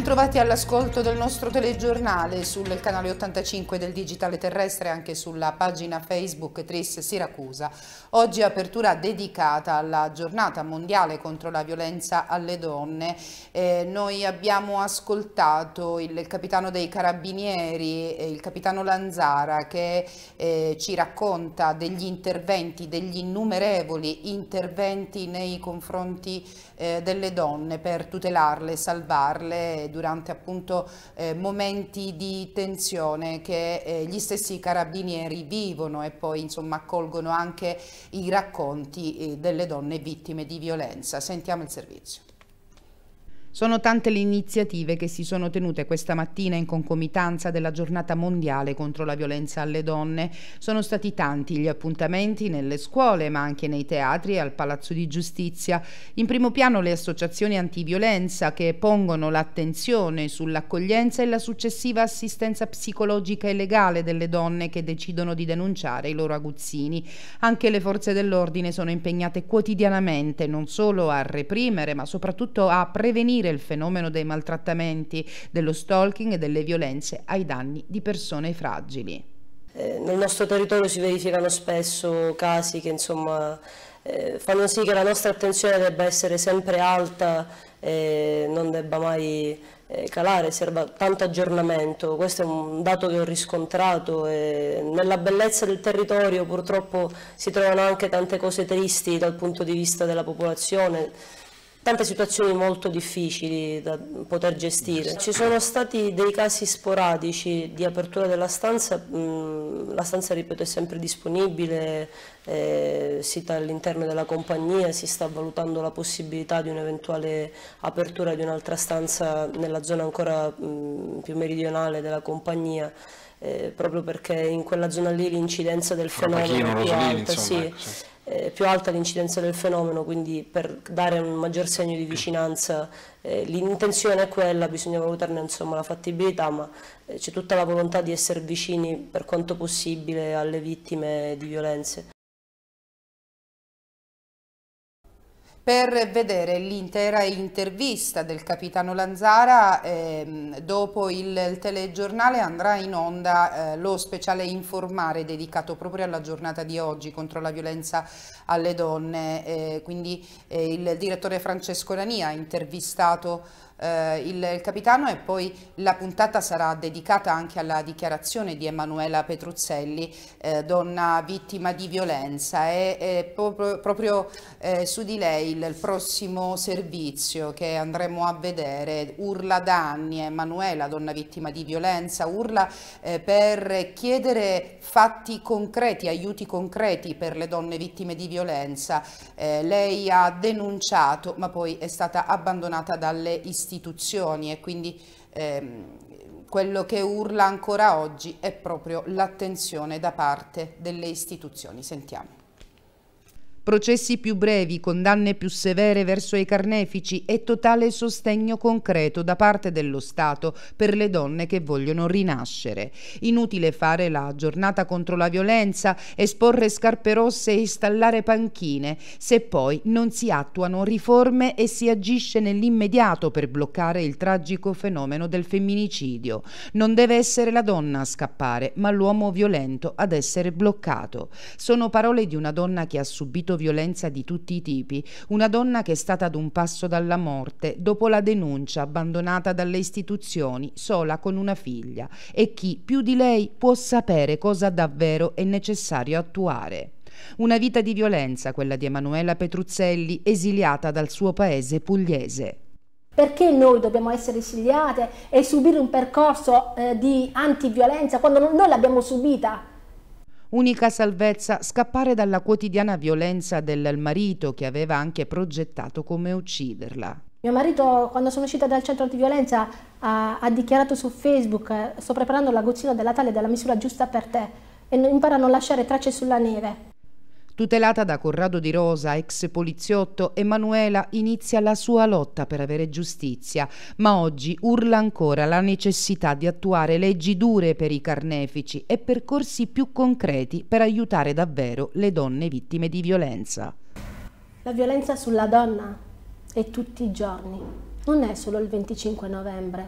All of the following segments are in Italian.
Bentrovati all'ascolto del nostro telegiornale sul canale 85 del Digitale Terrestre e anche sulla pagina Facebook Tris Siracusa. Oggi apertura dedicata alla giornata mondiale contro la violenza alle donne. Eh, noi abbiamo ascoltato il capitano dei carabinieri, il capitano Lanzara, che eh, ci racconta degli interventi, degli innumerevoli interventi nei confronti eh, delle donne per tutelarle, salvarle durante appunto eh, momenti di tensione che eh, gli stessi carabinieri vivono e poi insomma accolgono anche i racconti eh, delle donne vittime di violenza. Sentiamo il servizio. Sono tante le iniziative che si sono tenute questa mattina in concomitanza della giornata mondiale contro la violenza alle donne. Sono stati tanti gli appuntamenti nelle scuole, ma anche nei teatri e al Palazzo di Giustizia. In primo piano le associazioni antiviolenza che pongono l'attenzione sull'accoglienza e la successiva assistenza psicologica e legale delle donne che decidono di denunciare i loro aguzzini. Anche le forze dell'ordine sono impegnate quotidianamente non solo a reprimere, ma soprattutto a prevenire prevenire il fenomeno dei maltrattamenti, dello stalking e delle violenze ai danni di persone fragili. Eh, nel nostro territorio si verificano spesso casi che insomma, eh, fanno sì che la nostra attenzione debba essere sempre alta e non debba mai eh, calare, serva tanto aggiornamento, questo è un dato che ho riscontrato e nella bellezza del territorio purtroppo si trovano anche tante cose tristi dal punto di vista della popolazione, tante situazioni molto difficili da poter gestire. Ci sono stati dei casi sporadici di apertura della stanza, mm, la stanza ripeto è sempre disponibile, eh, sita all'interno della compagnia, si sta valutando la possibilità di un'eventuale apertura di un'altra stanza nella zona ancora mh, mm, più meridionale della compagnia. Eh, proprio perché in quella zona lì l'incidenza del fenomeno è più alta, insomma, sì. Ecco, sì eh, più alta l'incidenza del fenomeno, quindi per dare un maggior segno di vicinanza eh, l'intenzione è quella, bisogna valutarne insomma, la fattibilità, ma eh, c'è tutta la volontà di essere vicini per quanto possibile alle vittime di violenze. per vedere l'intera intervista del capitano Lanzara. Ehm, dopo il telegiornale andrà in onda eh, lo speciale informare dedicato proprio alla giornata di oggi contro la violenza alle donne. Eh, quindi eh, il direttore Francesco Rani ha intervistato eh, il, il, capitano e poi la puntata sarà dedicata anche alla dichiarazione di Emanuela Petruzzelli, eh, donna vittima di violenza e, e proprio, proprio eh, su di lei il, il prossimo servizio che andremo a vedere, urla da anni Emanuela, donna vittima di violenza, urla eh, per chiedere fatti concreti, aiuti concreti per le donne vittime di violenza violenza. Eh, lei ha denunciato ma poi è stata abbandonata dalle istituzioni e quindi ehm, quello che urla ancora oggi è proprio l'attenzione da parte delle istituzioni. Sentiamo processi più brevi, condanne più severe verso i carnefici e totale sostegno concreto da parte dello Stato per le donne che vogliono rinascere. Inutile fare la giornata contro la violenza, esporre scarpe rosse e installare panchine, se poi non si attuano riforme e si agisce nell'immediato per bloccare il tragico fenomeno del femminicidio. Non deve essere la donna a scappare, ma l'uomo violento ad essere bloccato. Sono parole di una donna che ha subito subito violenza di tutti i tipi, una donna che è stata ad un passo dalla morte dopo la denuncia, abbandonata dalle istituzioni, sola con una figlia, e chi più di lei può sapere cosa davvero è necessario attuare. Una vita di violenza, quella di Emanuela Petruzzelli, esiliata dal suo paese pugliese. Perché noi dobbiamo essere esiliate e subire un percorso eh, di antiviolenza quando noi l'abbiamo subita? Unica salvezza scappare dalla quotidiana violenza del marito che aveva anche progettato come ucciderla. Mio marito, quando sono uscita dal centro antiviolenza, ha, ha dichiarato su Facebook: Sto preparando la gozzina della tale della misura giusta per te e impara a non lasciare tracce sulla neve. Tutelata da Corrado Di Rosa, ex poliziotto, Emanuela inizia la sua lotta per avere giustizia, ma oggi urla ancora la necessità di attuare leggi dure per i carnefici e percorsi più concreti per aiutare davvero le donne vittime di violenza. La violenza sulla donna è tutti i giorni, non è solo il 25 novembre,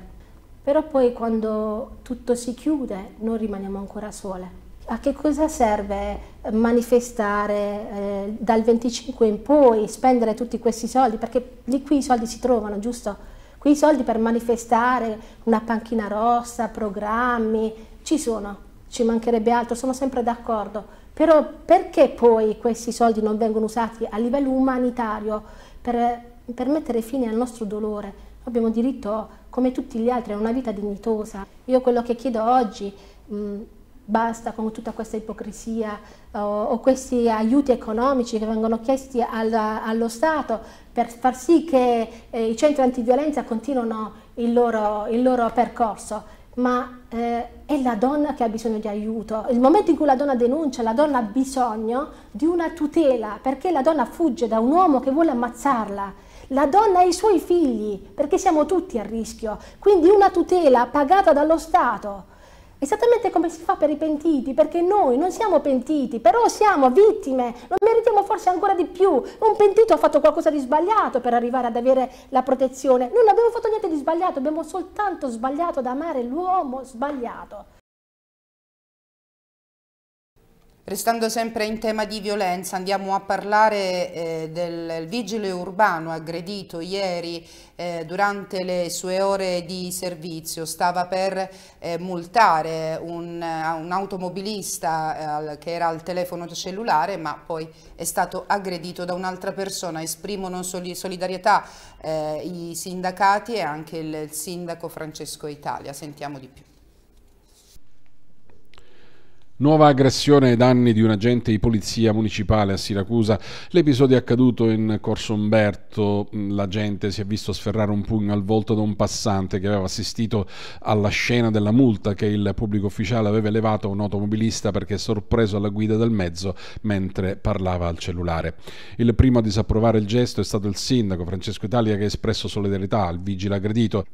però poi quando tutto si chiude noi rimaniamo ancora sole a che cosa serve eh, manifestare eh, dal 25 in poi, spendere tutti questi soldi, perché lì qui i soldi si trovano, giusto? Qui i soldi per manifestare una panchina rossa, programmi, ci sono, ci mancherebbe altro, sono sempre d'accordo. Però perché poi questi soldi non vengono usati a livello umanitario per, per mettere fine al nostro dolore? Abbiamo diritto, come tutti gli altri, a una vita dignitosa. Io quello che chiedo oggi... Mh, basta con tutta questa ipocrisia eh, o, o questi aiuti economici che vengono chiesti al, allo Stato per far sì che eh, i centri antiviolenza continuino il loro, il loro percorso ma eh, è la donna che ha bisogno di aiuto. Il momento in cui la donna denuncia, la donna ha bisogno di una tutela, perché la donna fugge da un uomo che vuole ammazzarla. La donna e i suoi figli, perché siamo tutti a rischio. Quindi una tutela pagata dallo Stato Esattamente come si fa per i pentiti, perché noi non siamo pentiti, però siamo vittime, lo meritiamo forse ancora di più. Un pentito ha fatto qualcosa di sbagliato per arrivare ad avere la protezione. Noi non abbiamo fatto niente di sbagliato, abbiamo soltanto sbagliato ad amare l'uomo sbagliato. Restando sempre in tema di violenza, andiamo a parlare eh, del vigile urbano aggredito ieri eh, durante le sue ore di servizio. Stava per eh, multare un, eh, un automobilista eh, che era al telefono cellulare, ma poi è stato aggredito da un'altra persona. Esprimono soli solidarietà eh, i sindacati e anche il, il sindaco Francesco Italia. Sentiamo di più. Nuova aggressione ai danni di un agente di polizia municipale a Siracusa. L'episodio è accaduto in Corso Umberto. L'agente si è visto sferrare un pugno al volto da un passante che aveva assistito alla scena della multa che il pubblico ufficiale aveva elevato a un automobilista perché sorpreso alla guida del mezzo mentre parlava al cellulare. Il primo a disapprovare il gesto è stato il sindaco Francesco Italia che ha espresso solidarietà al vigile aggredito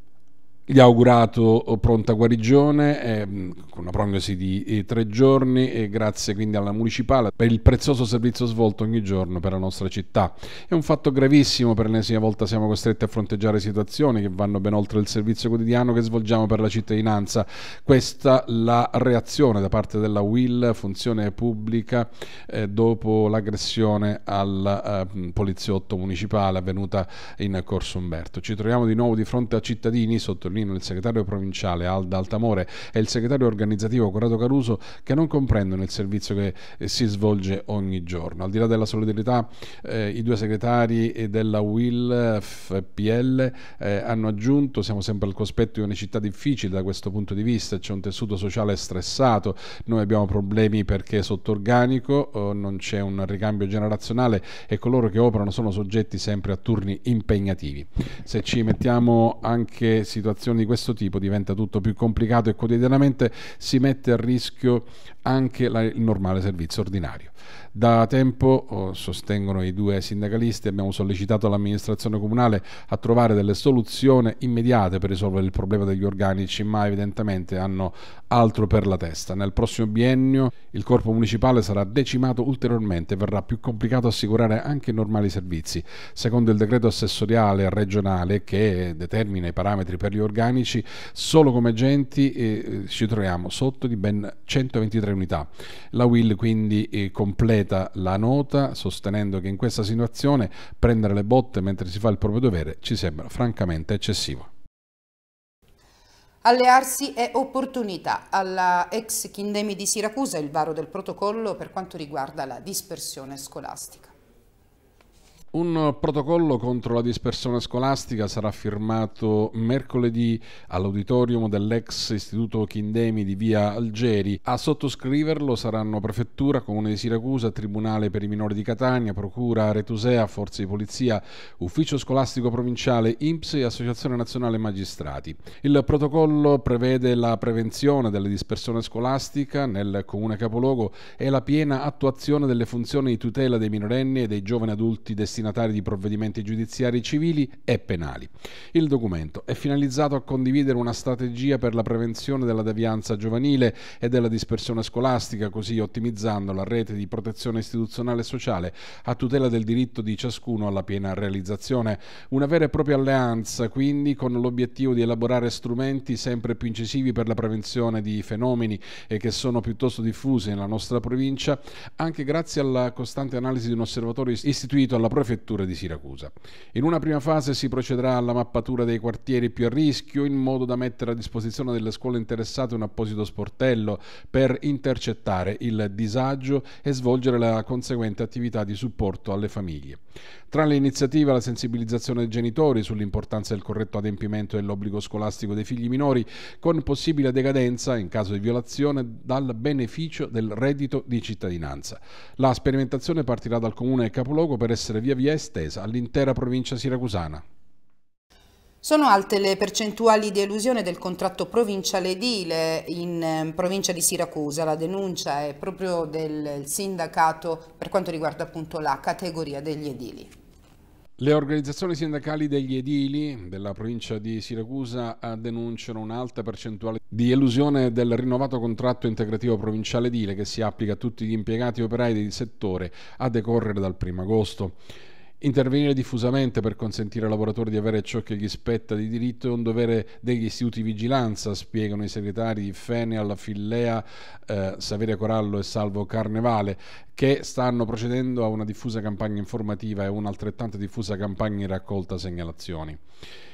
gli ha augurato pronta guarigione ehm, con una prognosi di eh, tre giorni e grazie quindi alla Municipale per il prezioso servizio svolto ogni giorno per la nostra città. È un fatto gravissimo, per l'ennesima volta siamo costretti a fronteggiare situazioni che vanno ben oltre il servizio quotidiano che svolgiamo per la cittadinanza. Questa la reazione da parte della WIL, funzione pubblica, eh, dopo l'aggressione al eh, poliziotto municipale avvenuta in Corso Umberto. Ci troviamo di nuovo di fronte a cittadini sotto il Torino, il segretario provinciale Alda Altamore e il segretario organizzativo Corrado Caruso che non comprendono il servizio che eh, si svolge ogni giorno. Al di là della solidarietà, eh, i due segretari della WIL FPL eh, hanno aggiunto siamo sempre al cospetto di una città difficile da questo punto di vista, c'è un tessuto sociale stressato, noi abbiamo problemi perché sotto organico oh, non c'è un ricambio generazionale e coloro che operano sono soggetti sempre a turni impegnativi. Se ci mettiamo anche situazioni situazioni di questo tipo diventa tutto più complicato e quotidianamente si mette a rischio anche la, il normale servizio ordinario. Da tempo, oh, sostengono i due sindacalisti, abbiamo sollecitato l'amministrazione comunale a trovare delle soluzioni immediate per risolvere il problema degli organici, ma evidentemente hanno altro per la testa. Nel prossimo biennio il corpo municipale sarà decimato ulteriormente e verrà più complicato assicurare anche i normali servizi. Secondo il decreto assessoriale regionale che determina i parametri per gli organici, solo come agenti eh, ci troviamo sotto di ben 123 unità. La Will quindi eh, completa la nota sostenendo che in questa situazione prendere le botte mentre si fa il proprio dovere ci sembra francamente eccessivo. Allearsi è opportunità. Alla ex Kindemi di Siracusa il varo del protocollo per quanto riguarda la dispersione scolastica. Un protocollo contro la dispersione scolastica sarà firmato mercoledì all'auditorium dell'ex istituto Kindemi di via Algeri. A sottoscriverlo saranno Prefettura, Comune di Siracusa, Tribunale per i minori di Catania, Procura Retusea, Forze di Polizia, Ufficio scolastico provinciale INPS e Associazione Nazionale Magistrati. Il protocollo prevede la prevenzione della dispersione scolastica nel comune capoluogo e la piena attuazione delle funzioni di tutela dei minorenni e dei giovani adulti destinati destinatari di provvedimenti giudiziari civili e penali. Il documento è finalizzato a condividere una strategia per la prevenzione della devianza giovanile e della dispersione scolastica, così ottimizzando la rete di protezione istituzionale e sociale a tutela del diritto di ciascuno alla piena realizzazione. Una vera e propria alleanza, quindi, con l'obiettivo di elaborare strumenti sempre più incisivi per la prevenzione di fenomeni che sono piuttosto diffusi nella nostra provincia, anche grazie alla costante analisi di un osservatorio istituito alla Prof prefettura di Siracusa. In una prima fase si procederà alla mappatura dei quartieri più a rischio in modo da mettere a disposizione delle scuole interessate un apposito sportello per intercettare il disagio e svolgere la conseguente attività di supporto alle famiglie. Tra le iniziative la sensibilizzazione dei genitori sull'importanza del corretto adempimento dell'obbligo scolastico dei figli minori con possibile decadenza in caso di violazione dal beneficio del reddito di cittadinanza. La sperimentazione partirà dal comune capoluogo per essere via via estesa all'intera provincia siracusana. Sono alte le percentuali di elusione del contratto provinciale edile in ehm, provincia di Siracusa, la denuncia è proprio del sindacato per quanto riguarda appunto la categoria degli edili. Le organizzazioni sindacali degli edili della provincia di Siracusa denunciano un'alta percentuale di elusione del rinnovato contratto integrativo provinciale edile che si applica a tutti gli impiegati operai del settore a decorrere dal 1 agosto. Intervenire diffusamente per consentire ai lavoratori di avere ciò che gli spetta di diritto è un dovere degli istituti di vigilanza, spiegano i segretari di Fenial, Fillea, eh, Saverio Corallo e Salvo Carnevale che stanno procedendo a una diffusa campagna informativa e un'altrettanto diffusa campagna in raccolta segnalazioni.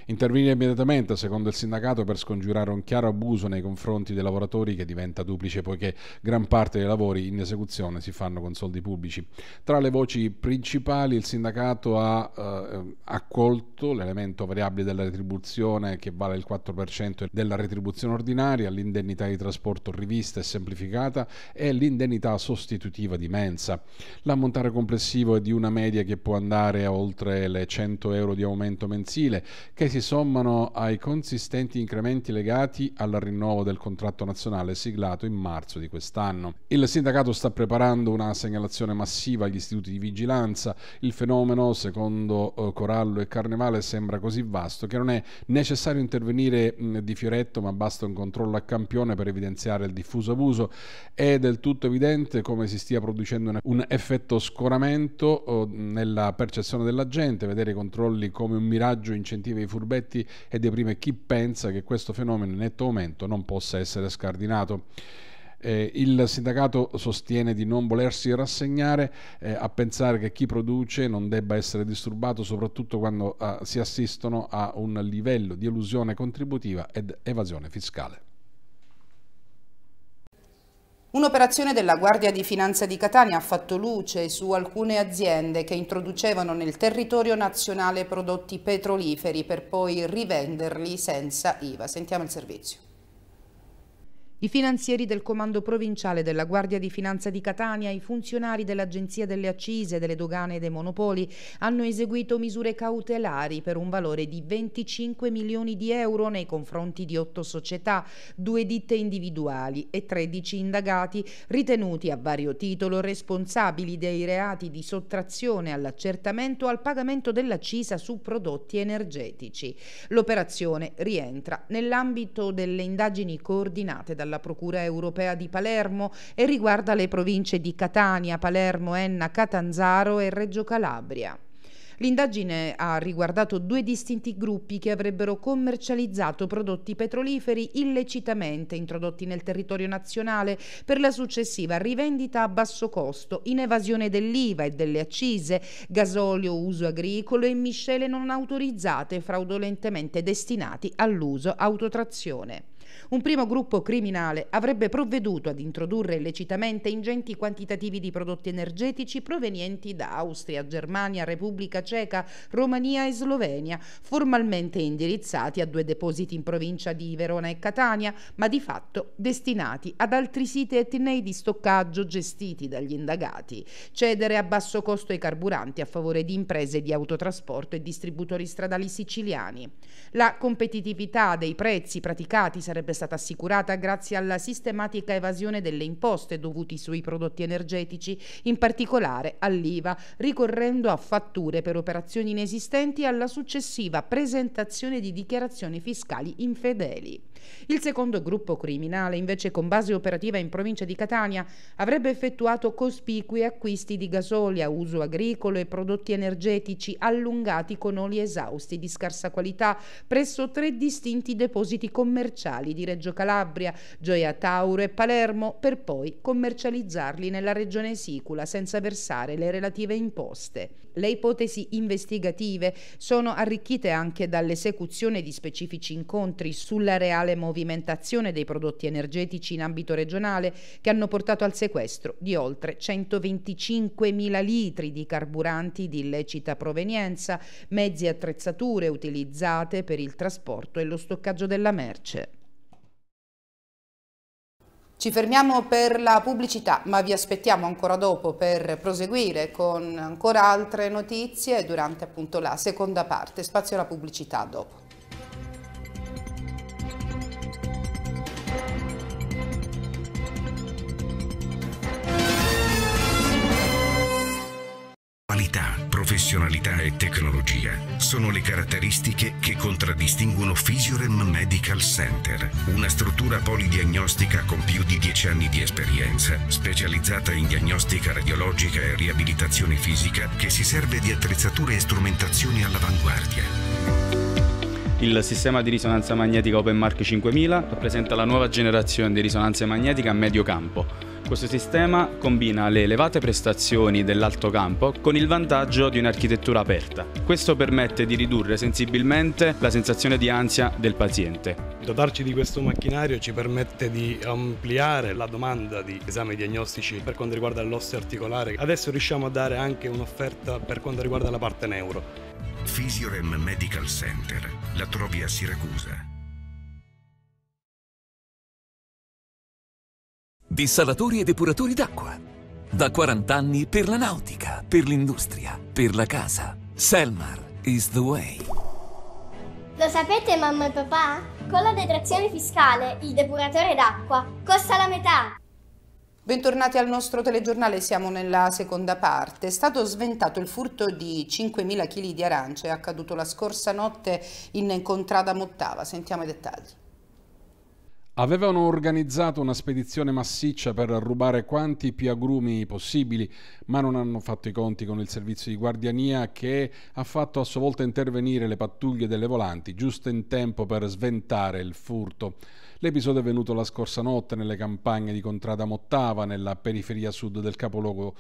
Intervenire immediatamente, secondo il sindacato, per scongiurare un chiaro abuso nei confronti dei lavoratori che diventa duplice poiché gran parte dei lavori in esecuzione si fanno con soldi pubblici. Tra le voci principali il sindacato ha eh, accolto l'elemento variabile della retribuzione che vale il 4% della retribuzione ordinaria, l'indennità di trasporto rivista e semplificata e l'indennità sostitutiva di mente differenza. L'ammontare complessivo è di una media che può andare a oltre le 100 euro di aumento mensile, che si sommano ai consistenti incrementi legati al rinnovo del contratto nazionale siglato in marzo di quest'anno. Il sindacato sta preparando una segnalazione massiva agli istituti di vigilanza. Il fenomeno, secondo eh, Corallo e Carnevale, sembra così vasto che non è necessario intervenire di fioretto, ma basta un controllo a campione per evidenziare il diffuso abuso. È del tutto evidente come si stia producendo facendo una, un effetto scoramento nella percezione della gente, vedere i controlli come un miraggio incentiva i furbetti e deprime chi pensa che questo fenomeno in netto aumento non possa essere scardinato. Eh, il sindacato sostiene di non volersi rassegnare eh, a pensare che chi produce non debba essere disturbato, soprattutto quando eh, si assistono a un livello di elusione contributiva ed evasione fiscale. Un'operazione della Guardia di Finanza di Catania ha fatto luce su alcune aziende che introducevano nel territorio nazionale prodotti petroliferi per poi rivenderli senza IVA. Sentiamo il servizio i finanzieri del Comando Provinciale della Guardia di Finanza di Catania, i funzionari dell'Agenzia delle Accise, delle Dogane e dei Monopoli hanno eseguito misure cautelari per un valore di 25 milioni di euro nei confronti di otto società, due ditte individuali e 13 indagati ritenuti a vario titolo responsabili dei reati di sottrazione all'accertamento al pagamento dell'accisa su prodotti energetici. L'operazione rientra nell'ambito delle indagini coordinate da dalla Procura europea di Palermo e riguarda le province di Catania, Palermo, Enna, Catanzaro e Reggio Calabria. L'indagine ha riguardato due distinti gruppi che avrebbero commercializzato prodotti petroliferi illecitamente introdotti nel territorio nazionale per la successiva rivendita a basso costo in evasione dell'IVA e delle accise, gasolio uso agricolo e miscele non autorizzate fraudolentemente destinati all'uso autotrazione. Un primo gruppo criminale avrebbe provveduto ad introdurre illecitamente ingenti quantitativi di prodotti energetici provenienti da Austria, Germania, Repubblica Ceca, Romania e Slovenia, formalmente indirizzati a due depositi in provincia di Verona e Catania, ma di fatto destinati ad altri siti etnei di stoccaggio gestiti dagli indagati, cedere a basso costo i carburanti a favore di imprese di autotrasporto e distributori stradali siciliani. La competitività dei prezzi praticati sarebbe sarebbe stata assicurata grazie alla sistematica evasione delle imposte dovuti sui prodotti energetici, in particolare all'IVA, ricorrendo a fatture per operazioni inesistenti e alla successiva presentazione di dichiarazioni fiscali infedeli. Il secondo gruppo criminale, invece con base operativa in provincia di Catania, avrebbe effettuato cospicui acquisti di gasolio a uso agricolo e prodotti energetici allungati con oli esausti di scarsa qualità presso tre distinti depositi commerciali di Reggio Calabria, Gioia Tauro e Palermo, per poi commercializzarli nella regione Sicula senza versare le relative imposte. Le ipotesi investigative sono arricchite anche dall'esecuzione di specifici incontri sulla reale movimentazione dei prodotti energetici in ambito regionale che hanno portato al sequestro di oltre 125.000 litri di carburanti di illecita provenienza, mezzi e attrezzature utilizzate per il trasporto e lo stoccaggio della merce. Ci fermiamo per la pubblicità, ma vi aspettiamo ancora dopo per proseguire con ancora altre notizie durante appunto la seconda parte. Spazio alla pubblicità dopo. professionalità e tecnologia sono le caratteristiche che contraddistinguono Physiorem Medical Center, una struttura polidiagnostica con più di 10 anni di esperienza, specializzata in diagnostica radiologica e riabilitazione fisica, che si serve di attrezzature e strumentazioni all'avanguardia. Il sistema di risonanza magnetica OpenMark 5000 rappresenta la nuova generazione di risonanza magnetica a medio campo questo sistema combina le elevate prestazioni dell'alto campo con il vantaggio di un'architettura aperta. Questo permette di ridurre sensibilmente la sensazione di ansia del paziente. Dotarci di questo macchinario ci permette di ampliare la domanda di esami diagnostici per quanto riguarda l'osso articolare. Adesso riusciamo a dare anche un'offerta per quanto riguarda la parte neuro. Physiorem Medical Center, la trovi a Siracusa. dissalatori e depuratori d'acqua. Da 40 anni per la nautica, per l'industria, per la casa. Selmar is the way. Lo sapete mamma e papà? Con la detrazione fiscale il depuratore d'acqua costa la metà. Bentornati al nostro telegiornale, siamo nella seconda parte. È stato sventato il furto di 5.000 kg di arance accaduto la scorsa notte in Contrada Mottava. Sentiamo i dettagli. Avevano organizzato una spedizione massiccia per rubare quanti più agrumi possibili, ma non hanno fatto i conti con il servizio di guardiania che ha fatto a sua volta intervenire le pattuglie delle volanti, giusto in tempo per sventare il furto. L'episodio è venuto la scorsa notte nelle campagne di Contrada Mottava, nella periferia sud del capoluogo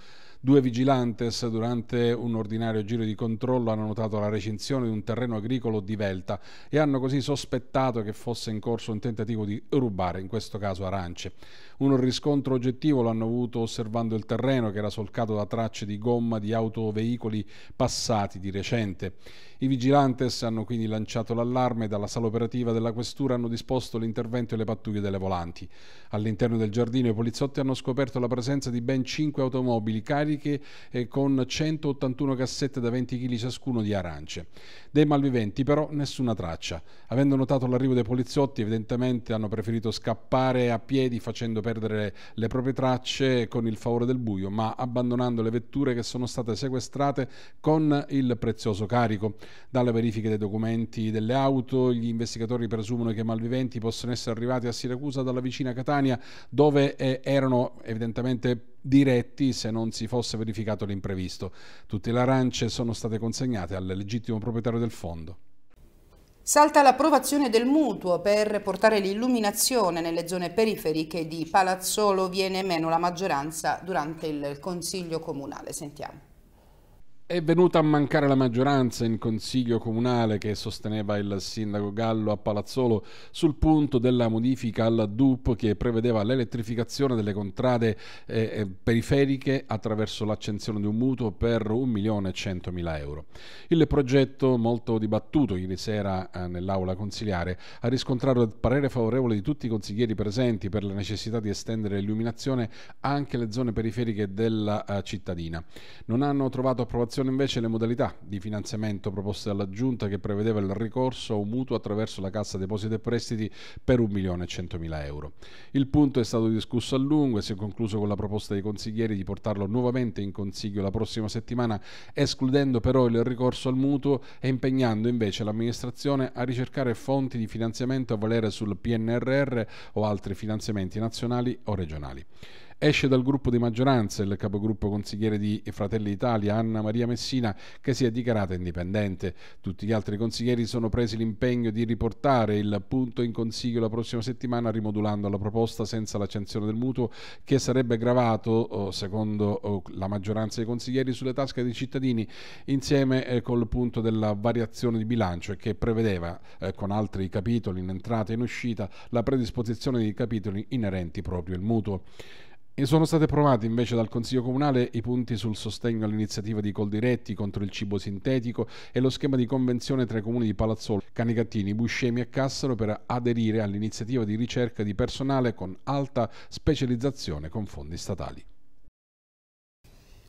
Due vigilantes durante un ordinario giro di controllo hanno notato la recinzione di un terreno agricolo di Velta e hanno così sospettato che fosse in corso un tentativo di rubare, in questo caso arance. Un riscontro oggettivo l'hanno avuto osservando il terreno che era solcato da tracce di gomma di autoveicoli passati di recente. I vigilantes hanno quindi lanciato l'allarme e dalla sala operativa della questura hanno disposto l'intervento e le pattuglie delle volanti. All'interno del giardino i poliziotti hanno scoperto la presenza di ben 5 automobili cariche e con 181 cassette da 20 kg ciascuno di arance. Dei malviventi però nessuna traccia. Avendo notato l'arrivo dei poliziotti evidentemente hanno preferito scappare a piedi facendo perdere le proprie tracce con il favore del buio, ma abbandonando le vetture che sono state sequestrate con il prezioso carico. Dalle verifiche dei documenti delle auto, gli investigatori presumono che i malviventi possano essere arrivati a Siracusa dalla vicina Catania, dove eh, erano evidentemente diretti se non si fosse verificato l'imprevisto. Tutte le arance sono state consegnate al legittimo proprietario del fondo. Salta l'approvazione del mutuo per portare l'illuminazione nelle zone periferiche di Palazzolo, viene meno la maggioranza durante il Consiglio Comunale. Sentiamo. È venuta a mancare la maggioranza in consiglio comunale che sosteneva il sindaco Gallo a Palazzolo sul punto della modifica al DUP che prevedeva l'elettrificazione delle contrade eh, eh periferiche attraverso l'accensione di un mutuo per 1.100.000 euro. Il progetto, molto dibattuto ieri sera eh, nell'aula consiliare, ha riscontrato il parere favorevole di tutti i consiglieri presenti per la necessità di estendere l'illuminazione anche alle zone periferiche della eh, cittadina. Non hanno trovato approvazione Restano invece le modalità di finanziamento proposte dalla Giunta che prevedeva il ricorso a un mutuo attraverso la Cassa Depositi e Prestiti per 1.100.000 euro. Il punto è stato discusso a lungo e si è concluso con la proposta dei consiglieri di portarlo nuovamente in consiglio la prossima settimana, escludendo però il ricorso al mutuo e impegnando invece l'amministrazione a ricercare fonti di finanziamento a valere sul PNRR o altri finanziamenti nazionali o regionali. Esce dal gruppo di maggioranza il capogruppo consigliere di Fratelli Italia, Anna Maria Messina, che si è dichiarata indipendente. Tutti gli altri consiglieri sono presi l'impegno di riportare il punto in consiglio la prossima settimana, rimodulando la proposta senza l'accensione del mutuo, che sarebbe gravato, oh, secondo oh, la maggioranza dei consiglieri, sulle tasche dei cittadini, insieme eh, col punto della variazione di bilancio e che prevedeva, eh, con altri capitoli in entrata e in uscita, la predisposizione di capitoli inerenti proprio al mutuo. E sono state provati invece dal Consiglio Comunale i punti sul sostegno all'iniziativa di Coldiretti contro il cibo sintetico e lo schema di convenzione tra i comuni di Palazzolo, Canicattini, Buscemi e Cassaro per aderire all'iniziativa di ricerca di personale con alta specializzazione con fondi statali.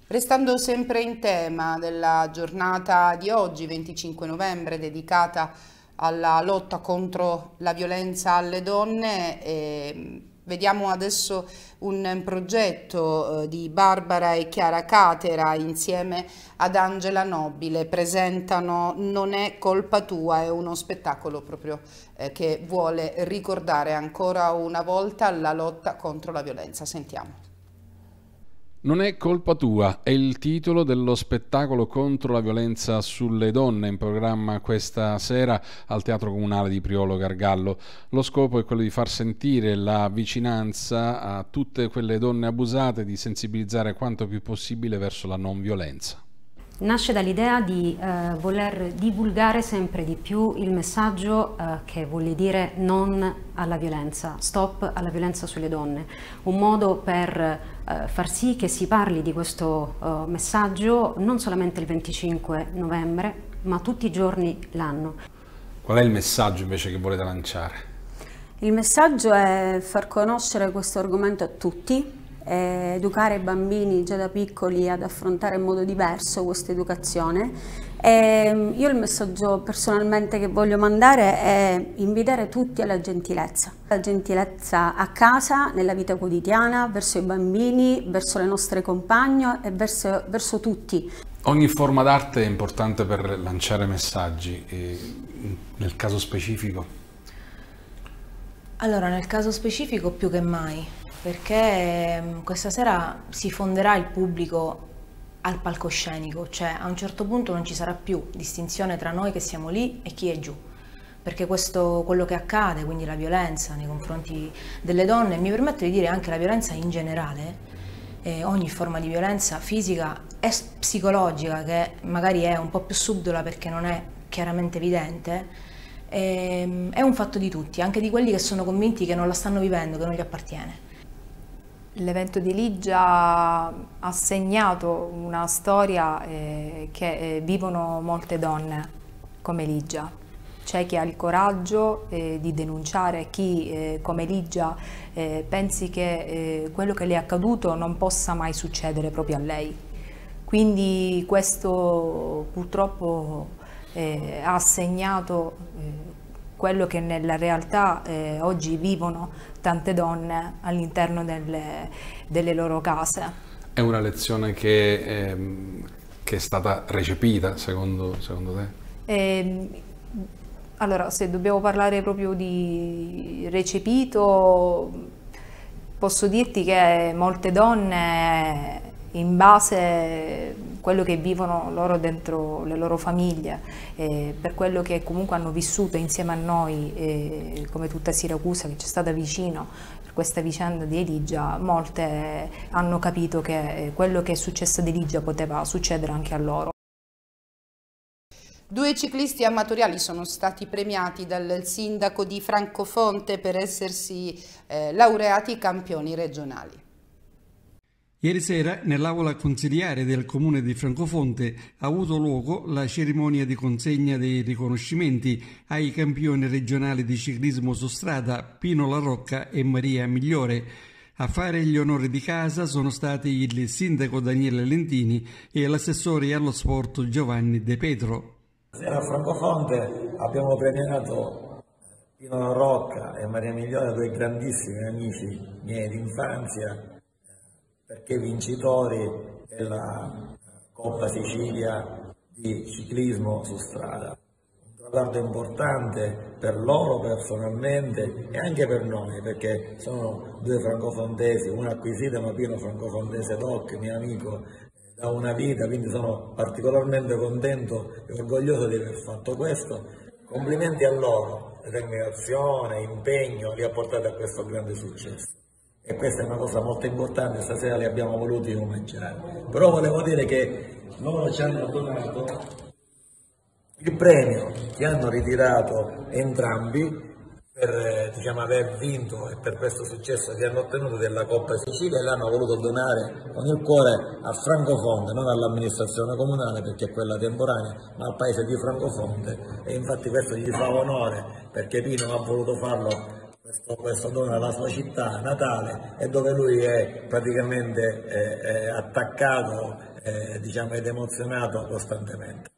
Restando sempre in tema della giornata di oggi, 25 novembre, dedicata alla lotta contro la violenza alle donne, eh, Vediamo adesso un progetto eh, di Barbara e Chiara Catera insieme ad Angela Nobile, presentano Non è colpa tua, è uno spettacolo proprio eh, che vuole ricordare ancora una volta la lotta contro la violenza. Sentiamo. Non è colpa tua è il titolo dello spettacolo contro la violenza sulle donne in programma questa sera al Teatro Comunale di Priolo Gargallo. Lo scopo è quello di far sentire la vicinanza a tutte quelle donne abusate, di sensibilizzare quanto più possibile verso la non violenza nasce dall'idea di eh, voler divulgare sempre di più il messaggio eh, che vuole dire non alla violenza, stop alla violenza sulle donne, un modo per eh, far sì che si parli di questo eh, messaggio non solamente il 25 novembre, ma tutti i giorni l'anno. Qual è il messaggio invece che volete lanciare? Il messaggio è far conoscere questo argomento a tutti, eh, educare i bambini già da piccoli ad affrontare in modo diverso questa educazione. E ehm, io il messaggio personalmente che voglio mandare è invitare tutti alla gentilezza, la gentilezza a casa, nella vita quotidiana, verso i bambini, verso le nostre compagne e verso, verso tutti. Ogni forma d'arte è importante per lanciare messaggi, e nel caso specifico? Allora, nel caso specifico più che mai, perché mm, questa sera si fonderà il pubblico al palcoscenico, cioè a un certo punto non ci sarà più distinzione tra noi che siamo lì e chi è giù, perché questo, quello che accade, quindi la violenza nei confronti delle donne, mi permetto di dire anche la violenza in generale, eh, ogni forma di violenza fisica e psicologica che magari è un po' più subdola perché non è chiaramente evidente, ehm, è un fatto di tutti, anche di quelli che sono convinti che non la stanno vivendo, che non gli appartiene. L'evento di Ligia ha segnato una storia eh, che eh, vivono molte donne come Ligia. C'è chi ha il coraggio eh, di denunciare, chi eh, come Ligia eh, pensi che eh, quello che le è accaduto non possa mai succedere proprio a lei. Quindi questo purtroppo ha segnato quello che nella realtà oggi vivono tante donne all'interno delle, delle, loro case. È una lezione che, ehm, che è stata recepita secondo, secondo te? E, ehm, allora, se dobbiamo parlare proprio di recepito, posso dirti che molte donne in base a quello che vivono loro dentro le loro famiglie, eh, per quello che comunque hanno vissuto insieme a noi, eh, come tutta Siracusa che ci è stata vicino per questa vicenda di Eligia, molte hanno capito che eh, quello che è successo ad Eligia poteva succedere anche a loro. Due ciclisti amatoriali sono stati premiati dal sindaco di Francofonte per essersi eh, laureati campioni regionali. Ieri sera nell'aula consigliare del comune di Francofonte ha avuto luogo la cerimonia di consegna dei riconoscimenti ai campioni regionali di ciclismo su strada Pino La Rocca e Maria Migliore. A fare gli onori di casa sono stati il sindaco Daniele Lentini e l'assessore allo sport Giovanni De Petro. A Francofonte abbiamo premiato Pino La Rocca e Maria Migliore, due grandissimi amici miei d'infanzia perché vincitori della eh, Coppa Sicilia di ciclismo su strada. Un traguardo importante per loro personalmente e anche per noi, perché sono due francofondesi, uno acquisito ma Pino francofondese doc, mio amico da una vita, quindi sono particolarmente contento e orgoglioso di aver fatto questo. Complimenti a loro, determinazione, impegno li ha portati a questo grande successo e questa è una cosa molto importante, stasera li abbiamo voluti omaggiare. Però volevo dire che loro ci hanno donato il premio che hanno ritirato entrambi per eh, diciamo, aver vinto e per questo successo che hanno ottenuto della Coppa Sicilia e l'hanno voluto donare con il cuore a Francofonte, non all'amministrazione comunale perché è quella temporanea, ma al paese di Francofonte e infatti questo gli fa onore perché Pino ha voluto farlo questo, questo nome alla sua città natale e dove lui è praticamente è, eh, è attaccato eh, diciamo, ed emozionato costantemente.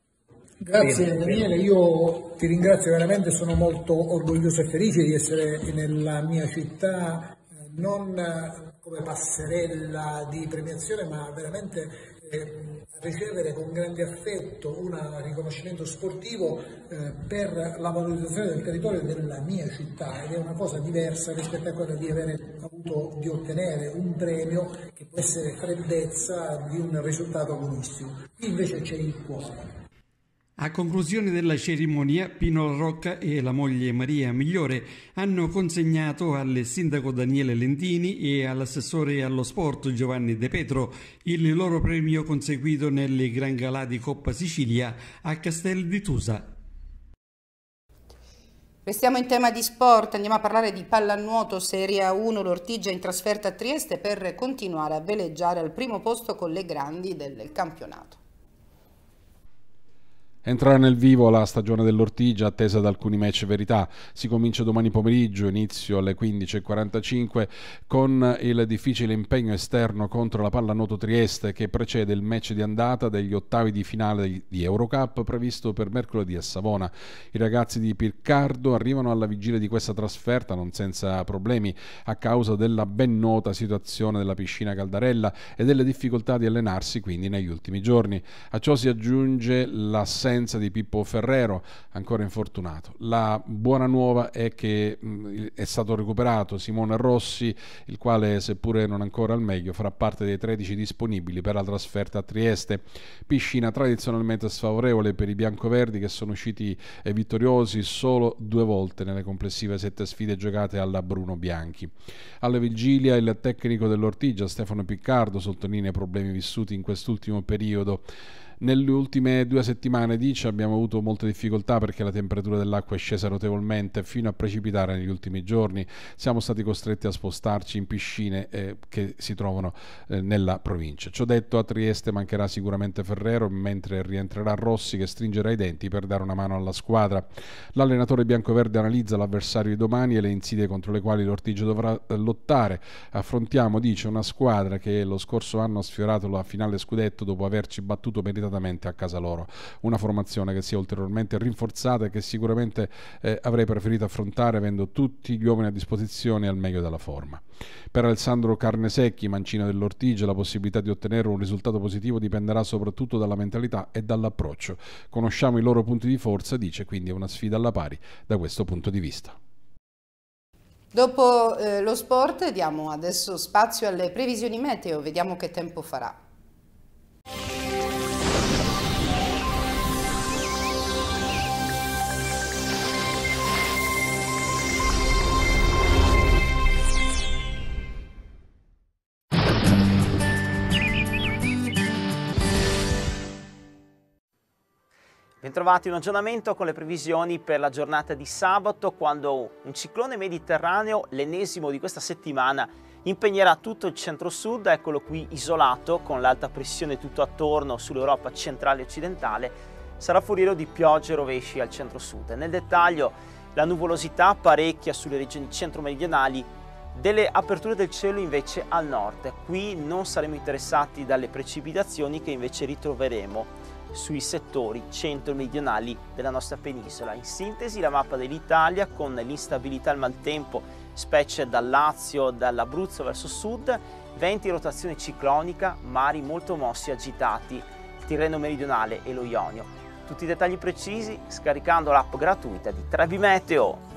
Grazie Daniele, io ti ringrazio veramente, sono molto orgoglioso e felice di essere nella mia città, eh, non eh, come passerella di premiazione, ma veramente eh, ricevere con grande affetto un riconoscimento sportivo eh, per la valorizzazione del territorio della mia città ed è una cosa diversa rispetto a quella di avere avuto di ottenere un premio che può essere freddezza di un risultato agonistico. Qui invece c'è il cuore. A conclusione della cerimonia, Pino Rocca e la moglie Maria Migliore hanno consegnato al sindaco Daniele Lentini e all'assessore allo sport Giovanni De Petro il loro premio conseguito nelle Gran Galà di Coppa Sicilia a Castel di Tusa. Restiamo in tema di sport, andiamo a parlare di pallanuoto Serie A1, l'Ortigia in trasferta a Trieste per continuare a veleggiare al primo posto con le grandi del campionato. Entrerà nel vivo la stagione dell'Ortigia, attesa da alcuni match verità. Si comincia domani pomeriggio, inizio alle 15.45, con il difficile impegno esterno contro la Pallanuoto Trieste che precede il match di andata degli ottavi di finale di Eurocup previsto per mercoledì a Savona. I ragazzi di Pircardo arrivano alla vigilia di questa trasferta non senza problemi a causa della ben nota situazione della piscina Caldarella e delle difficoltà di allenarsi quindi negli ultimi giorni. A ciò si aggiunge l'assenza presenza di Pippo Ferrero, ancora infortunato. La buona nuova è che mh, mm, è stato recuperato Simone Rossi, il quale, seppure non ancora al meglio, farà parte dei 13 disponibili per la trasferta a Trieste. Piscina tradizionalmente sfavorevole per i biancoverdi che sono usciti vittoriosi solo due volte nelle complessive sette sfide giocate alla Bruno Bianchi. Alla vigilia il tecnico dell'Ortigia Stefano Piccardo sottolinea i problemi vissuti in quest'ultimo periodo. Nelle ultime due settimane dice abbiamo avuto molte difficoltà perché la temperatura dell'acqua è scesa notevolmente fino a precipitare negli ultimi giorni. Siamo stati costretti a spostarci in piscine eh, che si trovano eh, nella provincia. Ciò detto, a Trieste mancherà sicuramente Ferrero, mentre rientrerà Rossi che stringerà i denti per dare una mano alla squadra. L'allenatore biancoverde analizza l'avversario di domani e le insidie contro le quali l'Ortigio dovrà eh, lottare. Affrontiamo, dice, una squadra che lo scorso anno ha sfiorato la finale scudetto dopo averci battuto meritatamente meritatamente a casa loro. Una formazione che si è ulteriormente rinforzata e che sicuramente eh, avrei preferito affrontare avendo tutti gli uomini a disposizione al meglio della forma. Per Alessandro Carnesecchi, mancino dell'Ortigia, la possibilità di ottenere un risultato positivo dipenderà soprattutto dalla mentalità e dall'approccio. Conosciamo i loro punti di forza, dice, quindi è una sfida alla pari da questo punto di vista. Dopo eh, lo sport diamo adesso spazio alle previsioni meteo, vediamo che tempo farà. Bentrovati in un aggiornamento con le previsioni per la giornata di sabato quando un ciclone mediterraneo, l'ennesimo di questa settimana, impegnerà tutto il centro-sud, eccolo qui isolato con l'alta pressione tutto attorno sull'Europa centrale e occidentale, sarà foriero di piogge e rovesci al centro-sud. Nel dettaglio la nuvolosità parecchia sulle regioni centro-meridionali, delle aperture del cielo invece al nord. Qui non saremo interessati dalle precipitazioni che invece ritroveremo sui settori centro-meridionali della nostra penisola. In sintesi la mappa dell'Italia con l'instabilità e il maltempo, specie dal Lazio, dall'Abruzzo verso sud, venti rotazione ciclonica, mari molto mossi e agitati, il Tirreno meridionale e lo Ionio. Tutti i dettagli precisi scaricando l'app gratuita di Trebimeteo.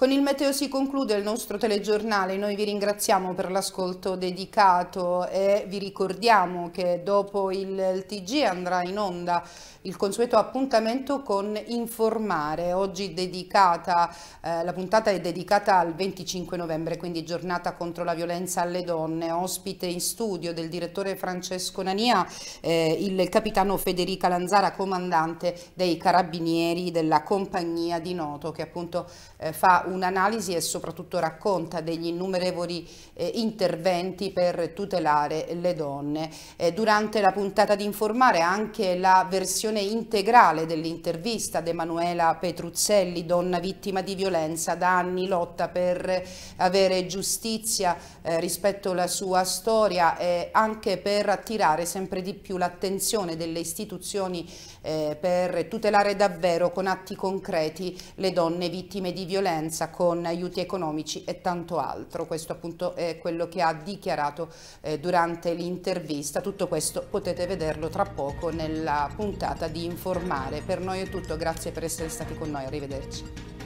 Con il meteo si conclude il nostro telegiornale, noi vi ringraziamo per l'ascolto dedicato e vi ricordiamo che dopo il TG andrà in onda il consueto appuntamento con Informare, oggi dedicata, eh, la puntata è dedicata al 25 novembre, quindi giornata contro la violenza alle donne, ospite in studio del direttore Francesco Nania, eh, il capitano Federica Lanzara, comandante dei carabinieri della compagnia di Noto che appunto eh, fa un'analisi e soprattutto racconta degli innumerevoli eh, interventi per tutelare le donne. Eh, durante la puntata di informare anche la versione integrale dell'intervista ad Emanuela Petruzzelli, donna vittima di violenza, da anni lotta per avere giustizia eh, rispetto alla sua storia e anche per attirare sempre di più l'attenzione delle istituzioni eh, per tutelare davvero con atti concreti le donne vittime di violenza violenza con aiuti economici e tanto altro. Questo appunto è quello che ha dichiarato eh, durante l'intervista. Tutto questo potete vederlo tra poco nella puntata di Informare. Per noi è tutto, grazie per essere stati con noi, arrivederci.